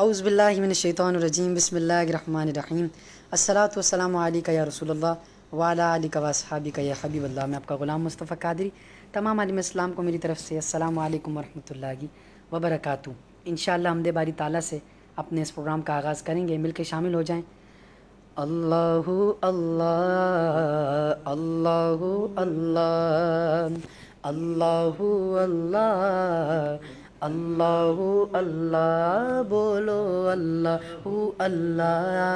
अउज़बिल्लिमिनशैतरजीम बसमीम असलातम या रसूल वालिक वसहाबिक हबीबल्ला मैं आपका ग़ुलाम मुस्तफ़ा कादरी तमाम आलम को मेरी तरफ़ से अल्लाम वरहमल वबरक इन शमद बारी ताल से अपने इस प्रोग्राम का आगाज़ करेंगे मिल के शामिल हो जाएँ अल्लाह अल्लाह अल्लाह अल्लाह अल्लाह अल्लाह अल्लाह बोलो अल्लाह अल्लाह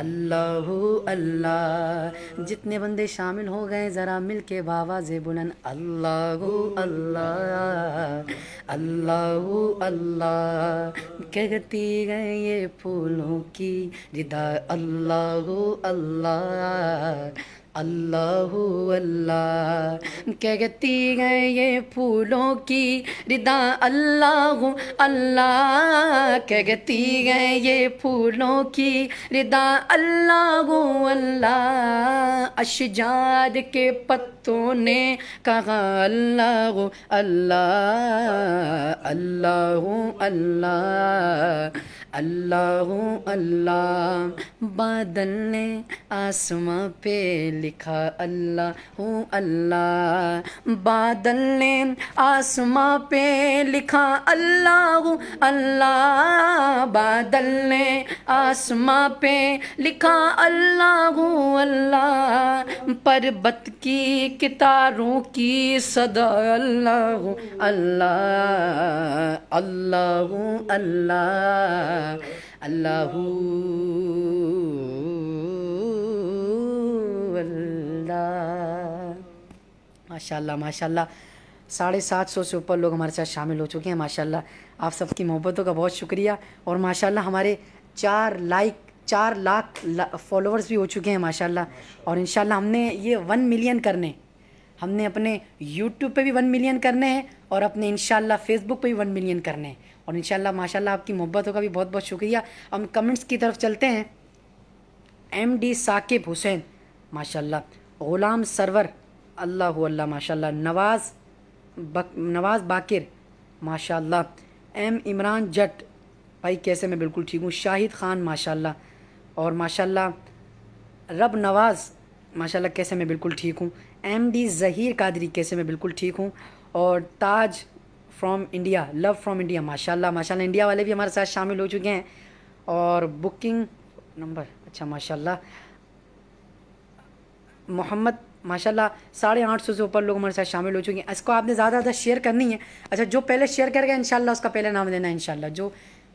अल्लाह अल्लाह जितने बंदे शामिल हो गए ज़रा मिल के बाबा बुलंद अल्लाह अल्लाह अल्लाह अल्लाह कहती गए ये फूलों की रिदा अल्लाह अल्लाह अल्लाह अल्लाह कहती हैं ये फूलों की रिदा अल्लाह अल्लाह कहती हैं ये फूलों की रिदा अल्लाह अल्लाह अशजार के पत्ते ने कहा अल्लाह अल्लाह अल्लाह अल्लाह अल्लाह अल्लाह बादल ने आसमां पे लिखा अल्लाह अल्लाह बादल ने आसमां पे लिखा अल्लाह अल्लाह बादल ने आसमां पे लिखा अल्लाह अल्लाह पर्वत की सिकतारों की सदा अल्लाह अल्लाह अल्लाह अल्लाह अल्लाह माशाल्लाह माशाल्लाह साढ़े सात सौ से ऊपर लोग हमारे साथ शामिल हो चुके हैं माशाल्लाह आप सबकी मोहब्बतों का बहुत शुक्रिया और माशाल्लाह हमारे चार लाइक चार लाख ला, फॉलोअर्स भी हो चुके हैं माशाल्लाह और इन हमने ये वन मिलियन करने हमने अपने यूट्यूब पे भी वन मिलियन करने हैं और अपने इन फेसबुक पे भी वन मिलियन करने हैं और इन माशाल्लाह आपकी मोहब्बतों का भी बहुत बहुत शुक्रिया हम कमेंट्स की तरफ चलते हैं एम डी साकिब हुसैन माशा ग़ुलाम सरवर अल्लाह अल्लाह माशाल्लाह नवाज़ बक नवाज़ बाकिर माशा एम इमरान जट भाई कैसे मैं बिल्कुल ठीक हूँ शाहिद ख़ान माशाल्लाह और माशाल्लाह रब नवाज़ माशाल्लाह कैसे मैं बिल्कुल ठीक हूँ एम डी ज़हीर कादरी कैसे मैं बिल्कुल ठीक हूँ और Taj from India love from India माशाल्लाह माशाल्लाह इंडिया वाले भी हमारे साथ शामिल हो चुके हैं और बुकिंग नंबर अच्छा माशा मोहम्मद माशा साढ़े आठ सौ से ऊपर लोग हमारे साथ शामिल हो चुके हैं इसको आपने ज़्यादा ज़्यादा शेयर करनी है अच्छा जो पहले शेयर करेगा इन उसका पहले नाम लेना है जो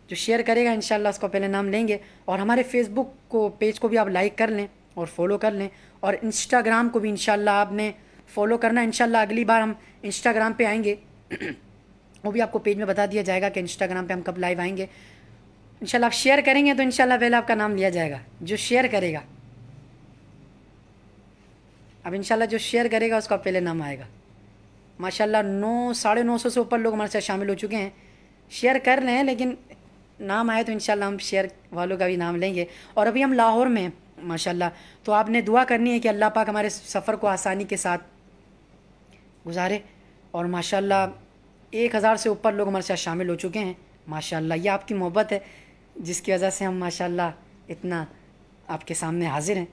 जो शेयर करेगा इन उसको पहले नाम लेंगे और हमारे फेसबुक को पेज को भी आप लाइक कर लें और फॉलो कर लें और इंस्टाग्राम को भी इन आपने फॉलो करना इन अगली बार हम इंस्टाग्राम पर आएँगे वो भी आपको पेज में बता दिया जाएगा कि इंस्टाग्राम पे हम कब लाइव आएंगे शाला आप शेयर करेंगे तो इनशाला पहले आपका नाम लिया जाएगा जो शेयर करेगा अब इनशाला जो शेयर करेगा उसका पहले नाम आएगा माशाला नौ साढ़े नौ सौ से ऊपर लोग हमारे साथ शामिल हो चुके हैं शेयर कर रहे हैं लेकिन नाम आए तो इन हम शेयर वालों का भी नाम लेंगे और अभी हम लाहौर में हैं माशाला तो आपने दुआ करनी है कि अल्लाह पाक हमारे सफ़र को आसानी के साथ गुजारे और माशाला एक हज़ार से ऊपर लोग हमारे साथ शामिल हो चुके हैं माशाला ये आपकी मोहब्बत है जिसकी वजह से हम माशा इतना आपके सामने हाजिर हैं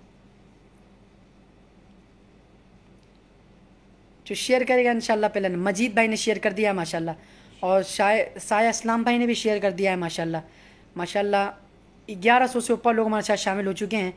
जो तो शेयर करेगा इन पहले मजीद भाई ने शेयर कर दिया माशाल्लाह और शाय साया इस्लाम भाई ने भी शेयर कर दिया है माशाल्लाह माशाल्लाह ग्यारह सौ से ऊपर लोग हमारे साथ शामिल हो चुके हैं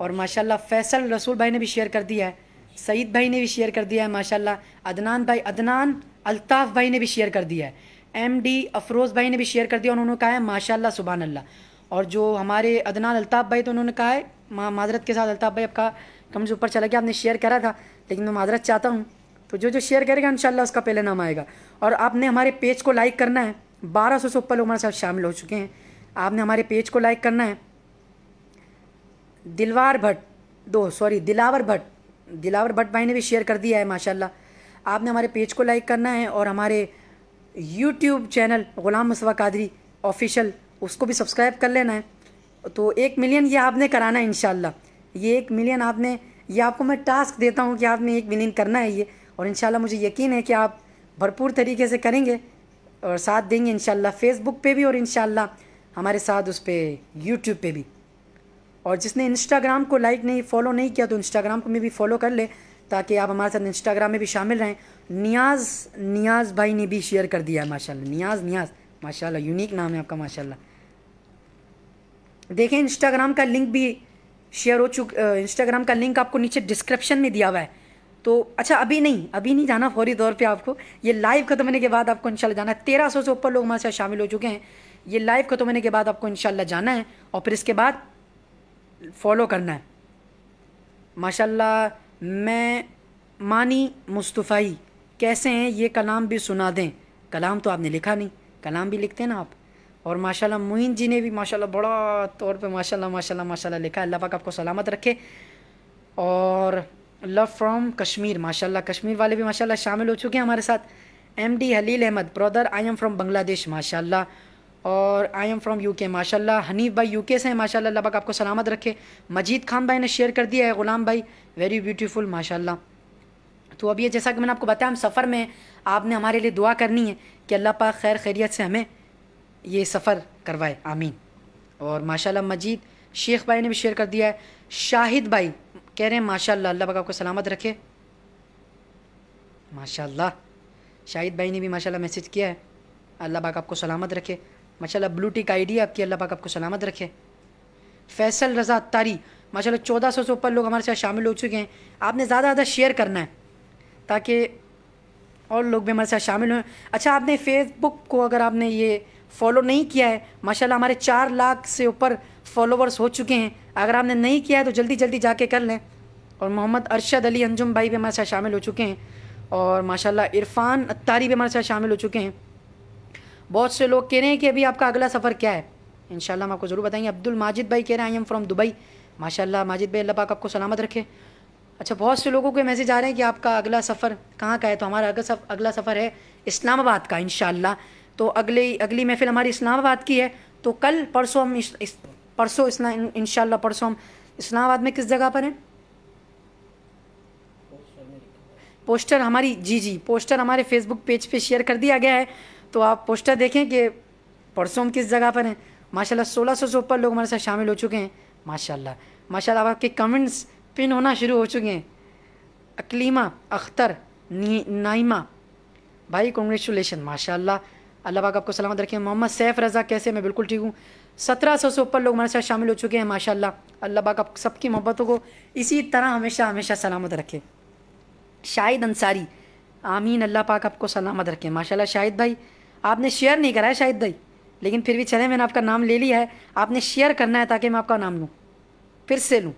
और माशाल्लाह फैसल रसूल भाई ने भी शेयर कर दिया है सईद भाई ने भी शेयर कर दिया है माशाल्लाह अदनान भाई अदनान अल्ताफ़ भाई ने भी शेयर कर दिया है एम डी अफरोज़ भाई ने भी शेयर कर दिया उन्होंने कहा है माशाल्लाह सुबहान अल्लाह और जो हमारे अदनान अल्ताफ़ भाई तो उन्होंने कहा है माँ माजरत के साथ अल्ताफ़ भाई आपका कम से ऊपर चला गया आपने शेयर करा था लेकिन मैं माजरत चाहता हूँ तो जो जो शेयर करेगा इनशाला उसका पहले नाम आएगा और आपने हमारे पेज को लाइक करना है बारह सौ से ऊपर लोग हमारे साथ शामिल हो चुके हैं आपने हमारे पेज को लाइक करना है दिलवार भट्ट दो सॉरी दिलावर भट्ट दिलावर भट्ट भाई ने भी शेयर कर दिया है माशाल्लाह आपने हमारे पेज को लाइक करना है और हमारे यूट्यूब चैनल ग़ुलाम मुसवा कादरी ऑफिशियल उसको भी सब्सक्राइब कर लेना है तो एक मिलियन ये आपने कराना है इन ये एक मिलियन आपने ये आपको मैं टास्क देता हूँ कि आपने एक मिलियन करना है ये और इन मुझे यकीन है कि आप भरपूर तरीके से करेंगे और साथ देंगे इन फेसबुक पे भी और इन हमारे साथ उस पर यूट्यूब पर भी और जिसने इंस्टाग्राम को लाइक नहीं फॉलो नहीं किया तो इंस्टाग्राम को में भी फॉलो कर ले ताकि आप हमारे साथ इंस्टाग्राम में भी शामिल रहें नियाज़ नियाज़ भाई ने भी शेयर कर दिया है माशाल्लाह नियाज़ नियाज़ माशाल्लाह यूनिक नाम है आपका माशाल्लाह देखें इंस्टाग्राम का लिंक भी शेयर हो चुका इंस्टाग्राम का लिंक आपको नीचे डिस्क्रिप्शन में दिया हुआ है तो अच्छा अभी नहीं अभी नहीं जाना फौरी तौर पे आपको ये लाइव ख़त्म होने के बाद आपको इंशाल्लाह जाना है तेरह सौ से ऊपर लोग हमारे साथ शामिल हो चुके हैं ये लाइव ख़त्म होने के बाद आपको इंशाल्लाह जाना है और फिर इसके बाद फॉलो करना है माशाल्लाह मैं मानी मुस्तफ़ाई कैसे हैं ये कलाम भी सुना दें कलाम तो आपने लिखा नहीं कलाम भी लिखते हैं ना आप और माशाल्लाह मोइन जी ने भी माशाल्लाह बड़ा तौर पे माशाल्लाह माशाल्लाह माशाल्लाह लिखा अल्लाह पाक आपको सलामत रखे और लव फ्रॉम कश्मीर माशाल्लाह कश्मीर वाले भी माशाल्लाह शामिल हो चुके हैं हमारे साथ M D Halil Ahmad brother I am from Bangladesh माशाल्लाह और आई एम फ्रॉम यूके माशाल्लाह हनीफ भाई यूके से हैं माशाल्लाह अल्लाह पाक आपको सलामत रखे मजीद खान भाई ने शेयर कर दिया है ग़ुलाम भाई वेरी ब्यूटीफुल माशाल्लाह तो अब ये जैसा कि मैंने आपको बताया हम सफ़र में आपने हमारे लिए दुआ करनी है कि अल्लाह पाक खैर खैरियत से हमें ये सफ़र करवाए आमीन और माशाल्लाह मजीद शेख भाई ने भी शेयर कर दिया है शाहिद भाई कह रहे हैं माशाल्लाह अल्लाह पाक आपको सलामत रखे माशाल्लाह शाहिद भाई ने भी माशाल्लाह मैसेज किया है अल्लाह पाक आपको सलामत रखे माशाल्लाह ब्लू टिक डी आपकी अल्लाह पाक आपको सलामत रखे फैसल रज़ा अतारी माशाल्लाह चौदह सौ से ऊपर लोग हमारे साथ शामिल हो चुके हैं आपने ज़्यादा ज़्यादा शेयर करना है ताकि और लोग भी हमारे साथ शामिल हों अच्छा आपने फेसबुक को अगर आपने ये फॉलो नहीं किया है माशाल्लाह हमारे चार लाख से ऊपर फॉलोवर्स हो चुके हैं अगर आपने नहीं किया है तो जल्दी जल्दी जाके कर लें और मोहम्मद अरशद अली अंजुम भाई भी हमारे साथ शामिल हो चुके हैं और माशाल्लाह इरफान अत्तारी भी हमारे साथ शामिल हो चुके हैं बहुत से लोग कह रहे हैं कि अभी आपका अगला सफ़र क्या है इन हम आपको ज़रूर बताएंगे अब्दुल माजिद भाई कह रहे हैं आई एम फ्रॉम दुबई माशा माजिद भाई अल्लाह पाक आपको सलामत रखे अच्छा बहुत से लोगों के मैसेज आ रहे हैं कि आपका अगला सफ़र कहाँ का है तो हमारा अगला सफ, अगला सफ़र है इस्लामाबाद का इन तो अगले अगली महफिल हमारी इस्लामाबाद की है तो कल परसों हम इस परसों इसना इन परसों हम इस्लामाबाद में किस जगह पर हैं पोस्टर हमारी जी जी पोस्टर हमारे फेसबुक पेज पे शेयर कर दिया गया है तो आप पोस्टर देखें कि परसों हम किस जगह पर हैं माशाल्लाह सोलह सौ से ऊपर लोग हमारे साथ शामिल हो चुके हैं माशाल्लाह माशाल्लाह आपके कमेंट्स पिन होना शुरू हो चुके हैं अकलीमा अख्तर नाइमा भाई कॉन्ग्रेचुलेशन माशाल्लाह अल्लाह पाक आपको सलामत रखें मोहम्मद सैफ़ रज़ा कैसे मैं बिल्कुल ठीक हूँ सत्रह सौ से ऊपर लोग हमारे साथ शामिल हो चुके हैं माशाल्लाह अल्लाह पाक आप सबकी मोहब्बतों को इसी तरह हमेशा हमेशा सलामत रखे शाहिद अंसारी आमीन अल्लाह पाक आपको सलामत रखे माशाल्लाह शाहिद भाई आपने शेयर नहीं करा है शाहिद भाई लेकिन फिर भी चले मैंने आपका नाम ले लिया है आपने शेयर करना है ताकि मैं आपका नाम लूँ फिर से लूँ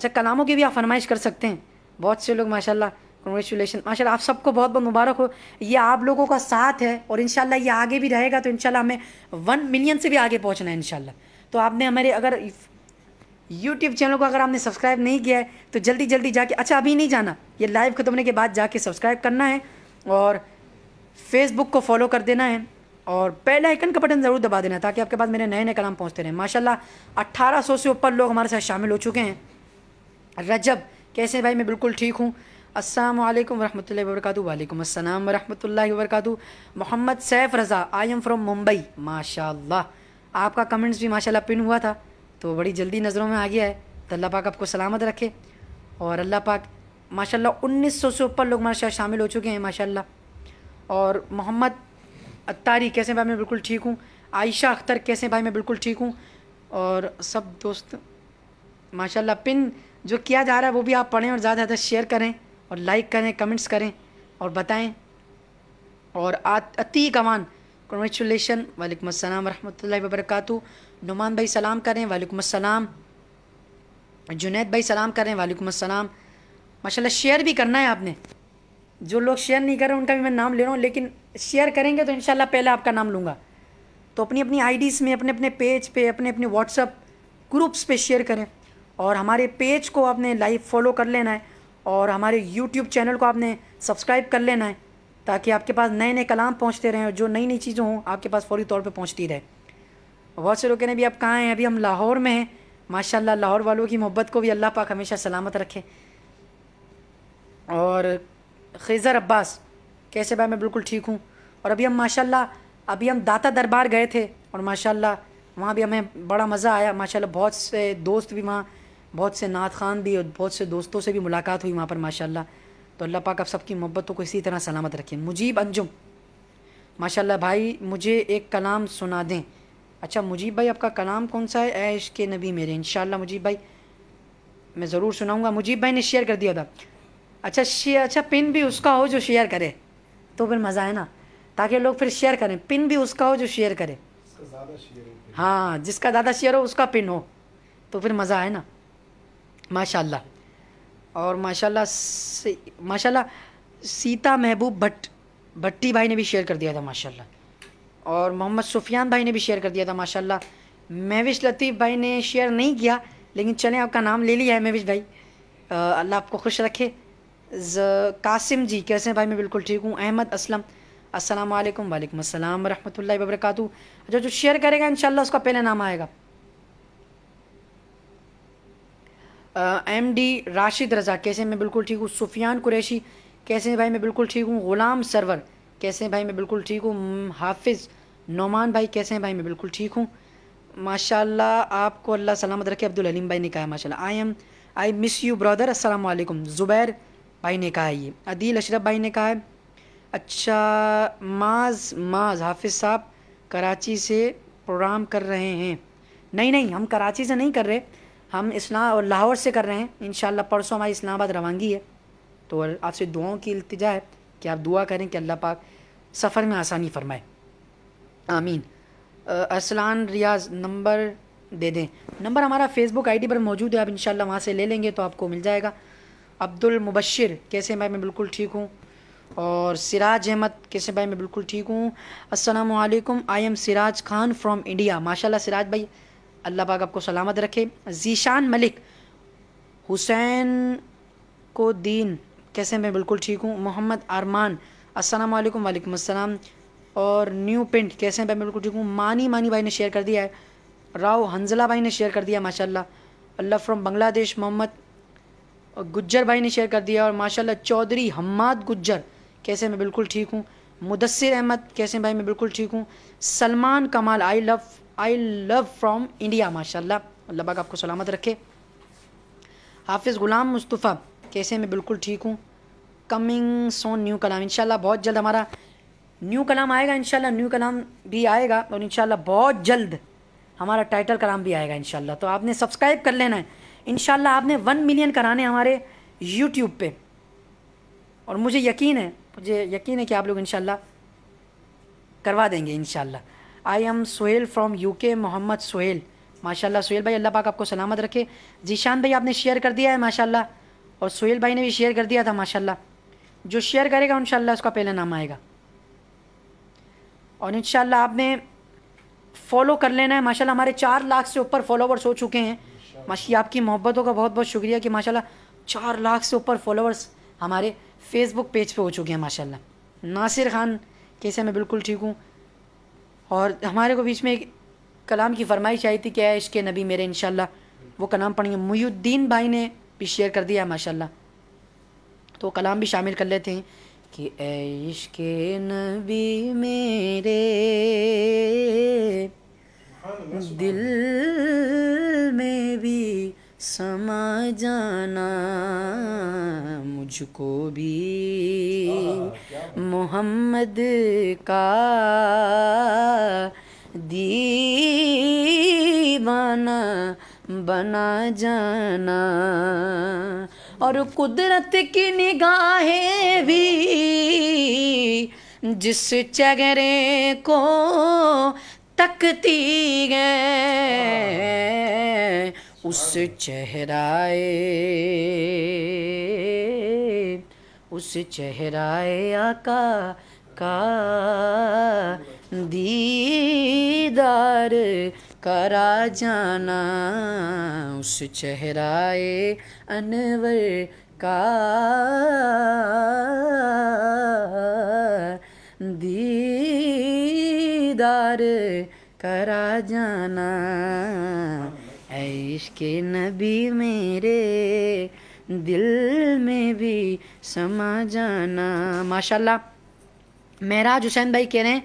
अच्छा कलामों की भी आप फरमाइश कर सकते हैं बहुत से लोग माशाल्लाह कंग्रेचुलेशन माशा आप सबको बहुत बहुत मुबारक हो ये आप लोगों का साथ है और इन ये आगे भी रहेगा तो इन हमें वन मिलियन से भी आगे पहुँचना है इन तो आपने हमारे अगर यूट्यूब चैनल को अगर आपने सब्सक्राइब नहीं किया है तो जल्दी जल्दी जाके अच्छा अभी नहीं जाना ये लाइव ख़त्म होने के बाद जाके सब्सक्राइब करना है और फेसबुक को फॉलो कर देना है और पहला आइकन का बटन ज़रूर दबा देना ताकि आपके पास मेरे नए नए कलाम पहुँचते रहें अट्ठारह सौ से ऊपर लोग हमारे साथ शामिल हो चुके हैं रजब कैसे भाई मैं बिल्कुल ठीक हूँ अस्सलाम वालेकुम वरहमतुल्लाहि वालेकुम अस्सलाम वरह वबरकातु Mohammad Saif Raza I am from Mumbai माशाल्लाह आपका कमेंट्स भी माशाल्लाह पिन हुआ था तो बड़ी जल्दी नज़रों में आ गया है तो अल्लाह पाक आपको सलामत रखे और अल्लाह पाक माशाल्लाह 1900 से ऊपर लोग माशा शामिल हो चुके हैं माशाल्लाह और मोहम्मद अत्तारी कैसे भाई मैं बिल्कुल ठीक हूँ आयशा अख्तर कैसे भाई मैं बिल्कुल ठीक हूँ और सब दोस्त माशाल्लाह पिन जो किया जा रहा है वो भी आप पढ़ें और ज़्यादा ज़्यादा शेयर करें और लाइक करें कमेंट्स करें और बताएं और अति अवान कॉन्ग्रेचुलेशन वालेकुम अस्सलाम वरहमतुल्लाहि वबरकत नुमान भाई सलाम करें वालेकुम अस्सलाम जुनेद भाई सलाम करें वालेकुम अस्सलाम माशाल्लाह शेयर भी करना है आपने जो लोग शेयर नहीं कर रहे उनका भी मैं नाम ले रहा हूँ लेकिन शेयर करेंगे तो इन पहले आपका नाम लूँगा तो अपनी अपनी आईडीज़ में अपने अपने पेज पे अपने अपने व्हाट्सअप ग्रुप्स पे शेयर करें और हमारे पेज को आपने लाइव फॉलो कर लेना है और हमारे यूट्यूब चैनल को आपने सब्सक्राइब कर लेना है ताकि आपके पास नए नए कलाम पहुँचते रहें और जो नई नई चीज़ें हों आपके पास फौरी तौर पर पहुँचती रहे बहुत से लोग कहने भी अभी आप कहाँ हैं अभी हम लाहौर में हैं माशाल्लाह लाहौर वालों की मोहब्बत को भी अल्लाह पाक हमेशा सलामत रखे और खेज़र अब्बास कैसे भाई मैं बिल्कुल ठीक हूँ और अभी हम माशा अभी हम दाता दरबार गए थे और माशाला वहाँ भी हमें बड़ा मज़ा आया माशाल्लाह बहुत से दोस्त भी वहाँ बहुत से नात खान भी और बहुत से दोस्तों से भी मुलाकात हुई वहाँ पर माशाल्लाह तो अल्लाह पाक आप सबकी मोहब्बतों को इसी तरह सलामत रखें मुजीब अंजुम माशाल्लाह भाई मुझे एक कलाम सुना दें अच्छा मुजीब भाई आपका कलाम कौन सा है ऐश के नबी मेरे इन मुजीब भाई मैं ज़रूर सुनाऊँगा मुजीब भाई ने शेयर कर दिया था अच्छा शेयर अच्छा पिन भी उसका हो जो शेयर करे तो फिर मज़ा है ना ताकि लोग फिर शेयर करें पिन भी उसका हो जो शेयर करे हाँ जिसका ज़्यादा शेयर हो उसका पिन हो तो फिर मज़ा है ना माशाल्लाह और माशाल्लाह से माशाल्लाह सीता महबूब भट्ट भट्टी भाई ने भी शेयर कर दिया था माशाल्लाह और मोहम्मद सुफियान भाई ने भी शेयर कर दिया था माशाल्लाह महविश लतीफ़ भाई ने शेयर नहीं किया लेकिन चलें आपका नाम ले लिया है महविश भाई अल्लाह आपको खुश रखे कासिम जी कैसे हैं भाई मैं बिल्कुल ठीक हूँ अहमद असलम अस्सलाम वालेकुम वालेकुम अस्सलाम रहमतुल्लाहि व अच्छा जो शेयर करेगा इंशाल्लाह उसका पहले नाम आएगा एम डी राशिद रज़ा कैसे मैं बिल्कुल ठीक हूँ सुफियान कुरैशी कैसे हैं भाई मैं बिल्कुल ठीक हूँ ग़ुलाम सरवर कैसे हैं भाई मैं बिल्कुल ठीक हूँ हाफिज़ नोमान भाई कैसे हैं भाई मैं बिल्कुल ठीक हूँ माशाल्लाह आपको अल्लाह सलामत रखे अब्दुल हलीम भाई ने कहा माशाल्लाह I am I miss you brother अस्सलाम ज़ुबैर भाई ने कहा ये अदील अशरफ भाई ने कहा है अच्छा माज माज हाफिज़ साहब कराची से प्रोग्राम कर रहे हैं नहीं नहीं हम कराची से नहीं कर रहे हम इस्लाम और लाहौर से कर रहे हैं इन परसों हमारी इस्लामाबाद रवानगी है तो आपसे दुआओं की इल्तजा है कि आप दुआ करें कि अल्लाह पाक सफ़र में आसानी फरमाए आमीन असलान रियाज नंबर दे दें नंबर हमारा फेसबुक आईडी पर मौजूद है आप इन वहाँ से ले लेंगे तो आपको मिल जाएगा अब्दुल मुबशर कैसे भाई मैं बिल्कुल ठीक हूँ और सिराज अहमद कैसे भाई मैं बिल्कुल ठीक हूँ अस्सलाम I am Siraj Khan from India माशाल्लाह सिराज भाई अल्लाह पाक आपको सलामत रखे जीशान मलिक हुसैन को दीन कैसे मैं बिल्कुल ठीक हूँ मोहम्मद अरमान अस्सलाम वालेकुम वालेकुम अस्सलाम और न्यू पिंट कैसे हैं भाई मैं बिल्कुल ठीक हूँ मानी मानी भाई ने शेयर कर दिया है राव हंजला भाई ने शेयर कर दिया माशाल्लाह अल्लाह फ्रॉम बांग्लादेश मोहम्मद गुज्जर भाई ने शेयर कर दिया और माशाल्लाह चौधरी हम्माद गुज्जर कैसे मैं बिल्कुल ठीक हूँ मुदसर अहमद कैसे भाई मैं बिल्कुल ठीक हूँ Salman Kamal I love I love from India माशाल्लाह अल्लाह बाग आपको सलामत रखे हाफिज़ ग़ुलाम मुस्तफ़ा कैसे मैं बिल्कुल ठीक हूँ कमिंग सोन न्यू कलाम इन बहुत जल्द हमारा न्यू कलाम आएगा इन न्यू कलाम भी आएगा और इन बहुत जल्द हमारा टाइटल कलाम भी आएगा इन तो आपने सब्सक्राइब कर लेना है इन आपने वन मिलियन कराने हमारे यूट्यूब पर और मुझे यकीन है मुझे यकीन है कि आप लोग इन करवा देंगे इन I am Sohail from UK Mohammad Sohail माशाल्लाह सोहेल भाई अल्लाह पाक आपको सलामत रखे जीशान भाई आपने शेयर कर दिया है माशाल्लाह और सोहेल भाई ने भी शेयर कर दिया था माशाल्लाह जो शेयर करेगा इन उसका पहला नाम आएगा और इन आपने फॉलो कर लेना है माशा हमारे चार लाख से ऊपर फॉलोवर्स हो चुके हैं माशी आपकी मोहब्बतों का बहुत बहुत शुक्रिया कि माशा चार लाख से ऊपर फॉलोअर्स हमारे फेसबुक पेज पे हो चुके हैं माशाल्लाह नासिर खान कैसे मैं बिल्कुल ठीक हूँ और हमारे को बीच में एक कलाम की फरमाइश आई थी क्या है इश्क नबी मेरे इन वो कलाम पढ़िए मुहुद्दीन भाई ने भी शेयर कर दिया माशा माशाल्लाह तो कलाम भी शामिल कर लेते हैं कि इश्क नबी मेरे दिल में भी समा जाना मुझको भी मोहम्मद का दीवाना बना जाना और कुदरत की निगाहें भी जिस चगरे को तकती है उस चेहराए उस चेहराए आका का दीदार करा जाना उस चेहराए अनवर का दीदार करा जाना है नबी मेरे दिल में भी समा जाना माशाल्लाह महराज हुसैन भाई कह रहे हैं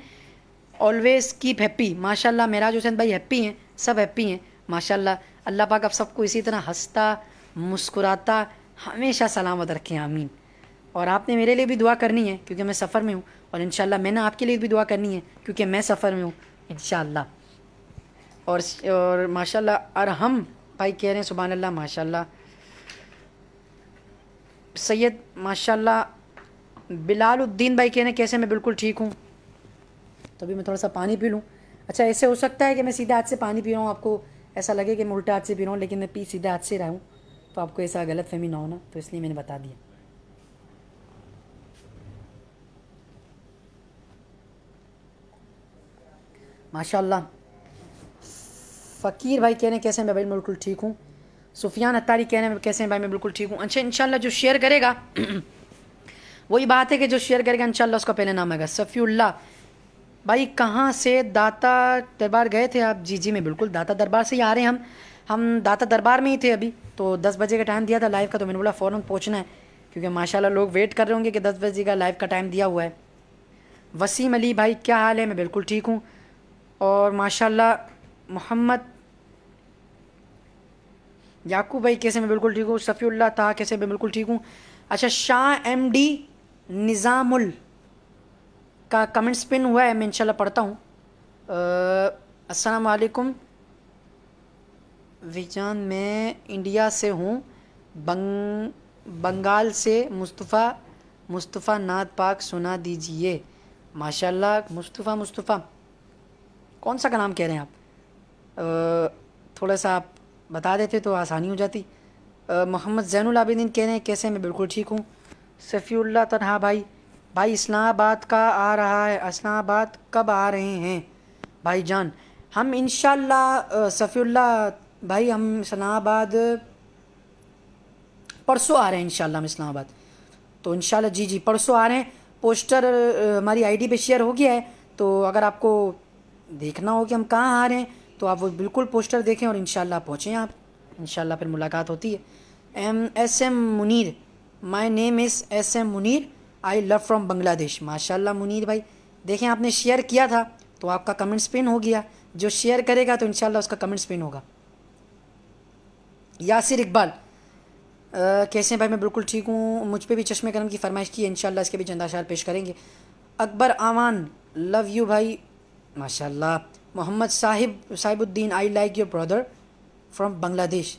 ऑलवेज कीप हैप्पी माशाल्लाह महराज हुसैन भाई हैप्पी हैं सब हैप्पी हैं माशाल्लाह अल्लाह पाक आप सबको इसी तरह हंसता मुस्कुराता हमेशा सलामत रखें आमीन और आपने मेरे लिए भी दुआ करनी है क्योंकि मैं सफ़र में हूँ और इन मैंने आपके लिए भी दुआ करनी है क्योंकि मैं सफ़र में हूँ इन और और माशाल्लाह अरहम भाई कह रहे हैं सुबह अल्लाह माशाल्लाह सैयद माशाल्लाह बिलालुद्दीन भाई कह रहे हैं कैसे मैं बिल्कुल ठीक हूँ तभी मैं थोड़ा सा पानी पी लूँ अच्छा ऐसे हो सकता है कि मैं सीधा हाथ से पानी पी रहा हूँ आपको ऐसा लगे कि मैं उल्टा हाथ से पी रहा हूँ लेकिन मैं पी सीधे हाथ से रहा हूँ तो आपको ऐसा गलत फहमी ना होना तो इसलिए मैंने बता दिया माशाल्लाह फ़कीर भाई कह रहे हैं कैसे मैं भाई मैं बिल्कुल ठीक हूँ सुफियान अतारी कह रहे हैं कैसे हैं भाई मैं बिल्कुल ठीक हूँ अच्छा इनशाला जो शेयर करेगा वही बात है कि जो शेयर करेगा इनशाला उसका पहले नाम आएगा सफ़ील्ला भाई कहाँ से दाता दरबार गए थे आप जी जी मैं बिल्कुल दाता दरबार से ही आ रहे हैं हम हम दाता दरबार में ही थे अभी तो दस बजे का टाइम दिया था लाइव का तो मैंने बोला फ़ौरन पहुँचना है क्योंकि माशाल्लाह लोग वेट कर रहे होंगे कि दस बजे का लाइव का टाइम दिया हुआ है वसीम अली भाई क्या हाल है मैं बिल्कुल ठीक हूँ और माशाला मोहम्मद याकूब भाई कैसे मैं बिल्कुल ठीक हूँ सफ़ील्ला ताहा कैसे मैं बिल्कुल ठीक हूँ अच्छा शाह एम डी निज़ामुल का कमेंट स्पिन हुआ है मैं इनशाला पढ़ता हूँ असलकुम विजान मैं इंडिया से हूँ बंग बंगाल से मुस्तफ़ा मुस्तफ़ा नाथ पाक सुना दीजिए माशाल्लाह मुस्तफ़ा मुस्तफ़ा कौन सा का नाम कह रहे हैं आप थोड़ा सा आप बता देते तो आसानी हो जाती मोहम्मद जैनुल आबिदीन कह रहे हैं कैसे मैं बिल्कुल ठीक हूँ सफ़ील्ला तनहा भाई भाई इस्लामाबाद का आ रहा है इस्लामाबाद कब आ रहे हैं भाई जान हम इन शफ़ील्ला भाई हम इस्लामाबाद परसों आ रहे हैं इन हम इस्लामाबाद तो इन जी जी परसों आ रहे हैं पोस्टर हमारी आईडी पे शेयर हो गया है तो अगर आपको देखना हो कि हम कहाँ आ रहे हैं तो आप वो बिल्कुल पोस्टर देखें और इन आप पहुँचें आप इन फिर मुलाकात होती है M S M Munir my name is S M Munir I love from Bangladesh माशा मुनीर भाई देखें आपने शेयर किया था तो आपका कमेंट्स पिन हो गया जो शेयर करेगा तो इन उसका कमेंट्स पिन होगा यासिर इकबाल कैसे भाई मैं बिल्कुल ठीक हूँ मुझ पर भी चश्मे करम की फरमाइश की है इन इसके भी चंदाशार पेश करेंगे अकबर आवान लव यू भाई माशाल्लाह Mohammad Sahib Sahibuddin I like your brother from Bangladesh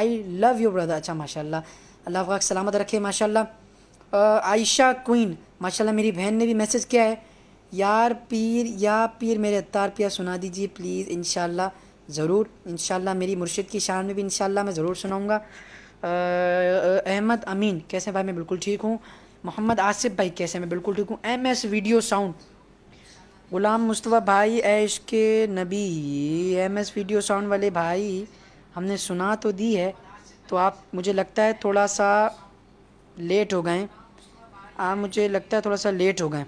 I love your brother अच्छा माशाल्लाह अल्लाह पाक सलामत रखे माशाल्लाह आयशा क्वीन माशाल्लाह मेरी बहन ने भी मैसेज किया है यार पीर या पीर मेरे अतार पिया सुना दीजिए प्लीज़ इन ज़रूर इन मेरी मुर्शिद की शान में भी इन मैं ज़रूर सुनाऊँगा अहमद अमीन कैसे भाई मैं बिल्कुल ठीक हूँ मोहम्मद आसिफ भाई कैसे मैं बिल्कुल ठीक हूँ M S video sound Ghulam Mustafa भाई ऐश के नबी एम एस वीडियो साउंड वाले भाई हमने सुना तो दी है तो आप मुझे लगता है थोड़ा सा लेट हो गए आप मुझे लगता है थोड़ा सा लेट हो गए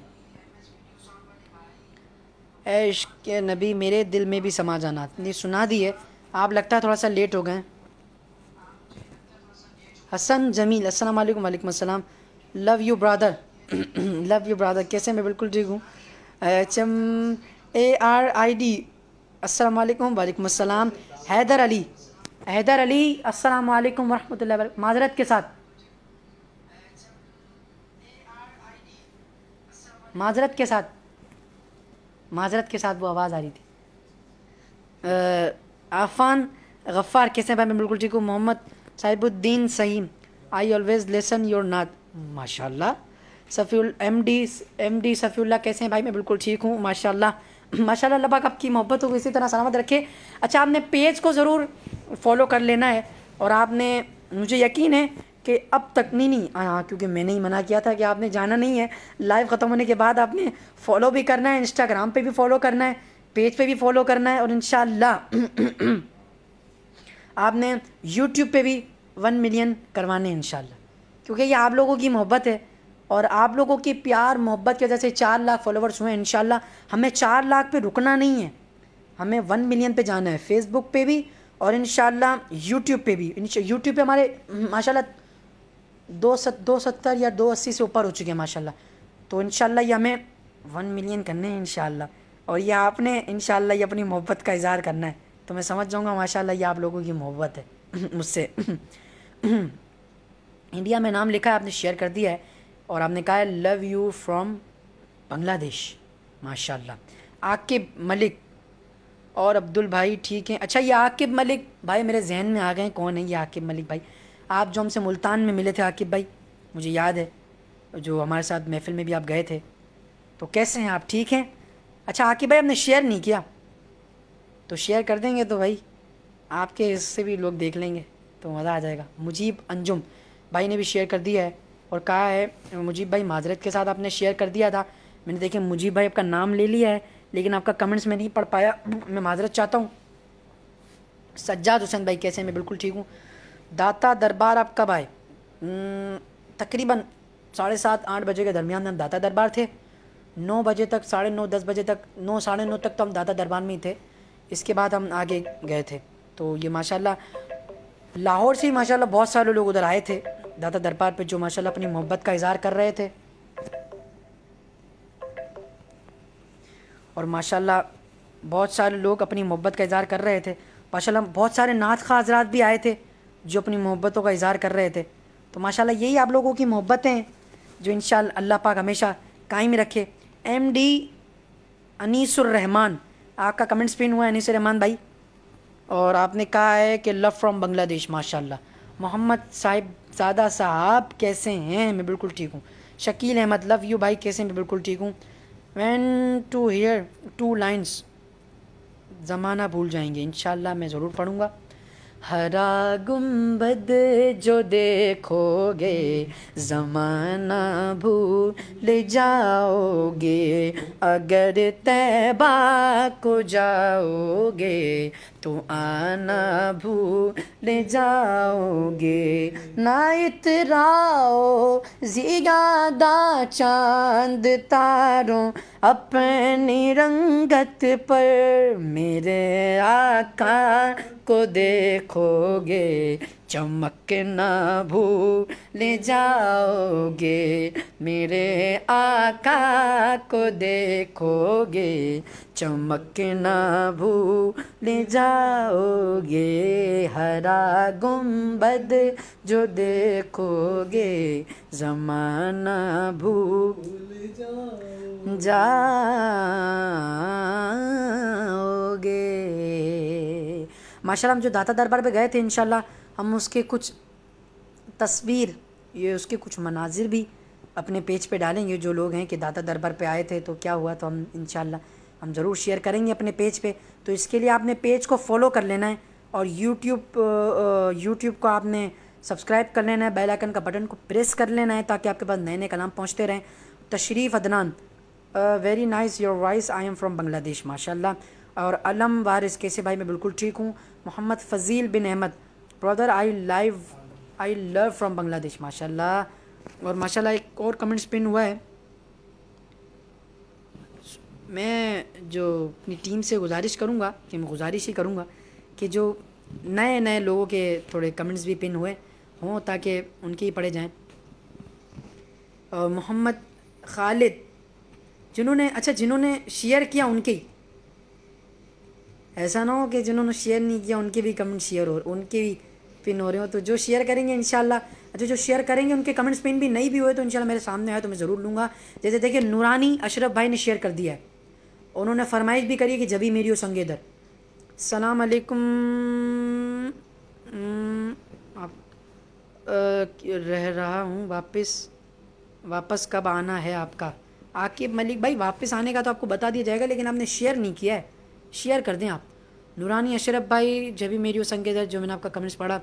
ऐश के नबी मेरे दिल में भी समा जाना ये सुना दी है आप लगता है थोड़ा सा लेट हो गए हसन जमील असल वालेकुम असलम love you brother love you brother कैसे मैं बिल्कुल ठीक हूँ H M A R I D अस्सलाम वालेकाम हैदर अली हैदर अली अस्सलाम वरह माजरत के साथ माजरत के साथ माजरत के साथ वो आवाज़ आ रही थी आफान गफ्फ़ार कैसे भाई मैं बिल्कुल ठीक हूँ Mohammad Sahibuddin Saheem I always listen your naat माशाल्लाह Safeel M D M D Safeela कैसे हैं भाई मैं बिल्कुल ठीक हूँ माशाल्लाह माशाल्लाह लबाक आपकी मोहब्बत हो इसी तरह सलामत रखे अच्छा आपने पेज को ज़रूर फॉलो कर लेना है और आपने मुझे यकीन है कि अब तक नहीं नहीं हाँ क्योंकि मैंने ही मना किया था कि आपने जाना नहीं है लाइव ख़त्म होने के बाद आपने फॉलो भी करना है इंस्टाग्राम पर भी फॉलो करना है पेज पे भी फॉलो करना है और इन आपने यूट्यूब पर भी वन मिलियन करवाने हैं इन क्योंकि ये आप लोगों की मोहब्बत है और आप लोगों के प्यार मोहब्बत की वजह से चार लाख फॉलोअर्स हुए इन हमें चार लाख पे रुकना नहीं है हमें वन मिलियन पे जाना है फेसबुक पे भी और इन यूट्यूब पे भी यूट्यूब पे हमारे माशाल्लाह दो सत दो सत्तर या दो अस्सी से ऊपर हो चुके हैं माशाल्लाह तो इन ये हमें वन मिलियन करने हैं इन और ये आपने इन ये अपनी मोहब्बत का इजहार करना है तो मैं समझ जाऊँगा माशाला ये आप लोगों की मोहब्बत है मुझसे इंडिया में नाम लिखा है आपने शेयर कर दिया है और आपने कहा है लव यू फ्रॉम बांग्लादेश माशाल्लाह आकिब मलिक और अब्दुल भाई ठीक हैं अच्छा ये आकिब मलिक भाई मेरे जहन में आ गए कौन है ये आकिब मलिक भाई आप जो हमसे मुल्तान में मिले थे आकिब भाई मुझे याद है जो हमारे साथ महफिल में भी आप गए थे तो कैसे हैं आप ठीक हैं अच्छा आकिब भाई आपने शेयर नहीं किया तो शेयर कर देंगे तो भाई आपके इससे भी लोग देख लेंगे तो मज़ा आ जाएगा मुजीब अंजुम भाई ने भी शेयर कर दिया है और कहा है मुजीब भाई माजरत के साथ आपने शेयर कर दिया था मैंने देखे मुजीब भाई आपका नाम ले लिया है लेकिन आपका कमेंट्स में नहीं पढ़ पाया मैं माजरत चाहता हूँ सज्जाद हुसैन भाई कैसे मैं बिल्कुल ठीक हूँ दाता दरबार आप कब आए तकरीबन साढ़े सात आठ बजे के दरमियान हम दाता दरबार थे नौ बजे तक साढ़े नौ दस बजे तक नौ साढ़े नौ तक तो हम दाता दरबार में ही थे इसके बाद हम आगे गए थे तो ये माशाल्लाह लाहौर से ही माशाल्लाह बहुत सारे लोग उधर आए थे दादा दरबार पे जो माशाल्लाह अपनी मोहब्बत का इजहार कर रहे थे और माशाल्लाह बहुत सारे लोग अपनी मोहब्बत का इजहार कर रहे थे माशा बहुत सारे नात खा हजरात भी आए थे जो अपनी मोहब्बतों का इजहार कर रहे थे तो माशाल्लाह यही आप लोगों की मोहब्बतें हैं जो इन अल्लाह पाक हमेशा कायम रखे एम डी अनीसरहमान आपका कमेंट स्पिन हुआ है अनीसरहमान भाई और आपने कहा है कि लव फ्रॉम बांग्लादेश माशाल्लाह मोहम्मद साहिब सादा साहब कैसे हैं मैं बिल्कुल ठीक हूँ शकील अहमद लव यू भाई कैसे मैं बिल्कुल ठीक हूँ want to hear two lines ज़माना भूल जाएंगे इन मैं ज़रूर पढ़ूँगा हरा गुंबद जो देखोगे जमाना भूल जाओगे अगर तैबा को जाओगे तो आना भूल जाओगे ना इतराओ ज़्यादा चांद तारों अपनी रंगत पर मेरे आका को देखोगे चमक ना ले जाओगे मेरे आका को देखोगे चमक ना ले जाओगे हरा गुम्बद जो देखोगे जमाना भू जाओ जाओगे माशा हम जो दाता दरबार पे गए थे इन हम उसके कुछ तस्वीर ये उसके कुछ मनाजिर भी अपने पेज पे डालेंगे जो लोग हैं कि दाता दरबार पे आए थे तो क्या हुआ तो हम इन हम ज़रूर शेयर करेंगे अपने पेज पे तो इसके लिए आपने पेज को फॉलो कर लेना है और यूट्यूब यूट्यूब को आपने सब्सक्राइब कर लेना है बेल आइकन का बटन को प्रेस कर लेना है ताकि आपके पास नए नए कलाम पहुँचते रहें तशरीफ़ Adnan very nice your voice I am from Bangladesh माशाल्लाह और अलम वारिस कैसे भाई मैं बिल्कुल ठीक हूँ Mohammad Fazeel bin Ahmad brother I live I love from Bangladesh माशा और माशा एक और कमेंट्स पिन हुआ है मैं जो अपनी टीम से गुजारिश करूँगा कि मैं गुजारिश ही करूँगा कि जो नए नए लोगों के थोड़े कमेंट्स भी पिन हुए हों ताकि उनके ही पढ़े जाएँ मोहम्मद खालिद जिन्होंने अच्छा जिन्होंने शेयर किया उनके ही ऐसा ना हो कि जिन्होंने शेयर नहीं किया उनके भी कमेंट शेयर हो उनके भी पिन हो रहे हो तो जो शेयर करेंगे इन अच्छा जो शेयर करेंगे उनके कमेंट्स पिन भी नहीं भी हुए तो इन मेरे सामने आए तो मैं ज़रूर लूँगा जैसे देखिए नूरानी अशरफ भाई ने शेयर कर दिया है उन्होंने फरमाइश भी करी कि जभी मेरी हो इधर सलाम अलैकुम हम्म, आप रह रहा हूँ वापस वापस कब आना है आपका आकिब मलिक भाई वापस आने का तो आपको बता दिया जाएगा लेकिन आपने शेयर नहीं किया है शेयर कर दें आप नूरानी अशरफ भाई जब भी मेरी वो संकेत है जो मैंने आपका कमेंट्स पढ़ा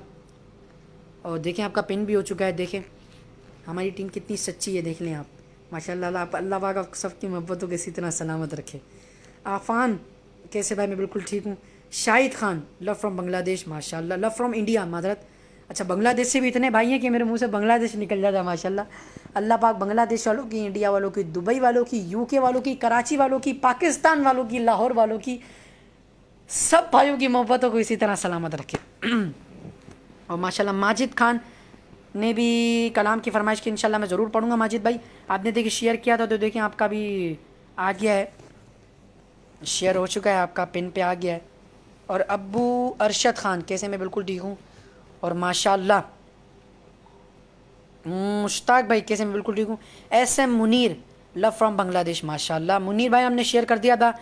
और देखें आपका पिन भी हो चुका है देखें हमारी टीम कितनी सच्ची है देख लें आप माशा आप अल्लाह पाक आप सबकी मोहब्बतों के इसी सलामत रखे आफान कैसे भाई मैं बिल्कुल ठीक हूँ शाहिद खान लव फ्रॉम बांग्लादेश माशाल्लाह लव फ्रॉम इंडिया मादरत अच्छा बांग्लादेश से भी इतने भाई हैं कि मेरे मुंह से बांग्लादेश निकल जाता है माशाल्लाह अल्लाह पाक बांग्लादेश वालों की इंडिया वालों की दुबई वालों की यूके वालों की कराची वालों की पाकिस्तान वालों की लाहौर वालों की सब भाइयों की मोहब्बतों को इसी तरह सलामत रखे और माशाल्लाह माजिद खान ने भी कलाम की फरमाइश की इंशाल्लाह मैं ज़रूर पढ़ूंगा माजिद भाई आपने देखिए शेयर किया था तो देखिए आपका भी आ गया है शेयर हो चुका है आपका पिन पे आ गया है और अबू अरशद ख़ान कैसे मैं बिल्कुल ठीक हूँ और माशाल्लाह हम्म, मुश्ताक भाई कैसे मैं बिल्कुल ठीक हूँ S M Munir love from Bangladesh माशाल्लाह मुनीर भाई हमने शेयर कर दिया था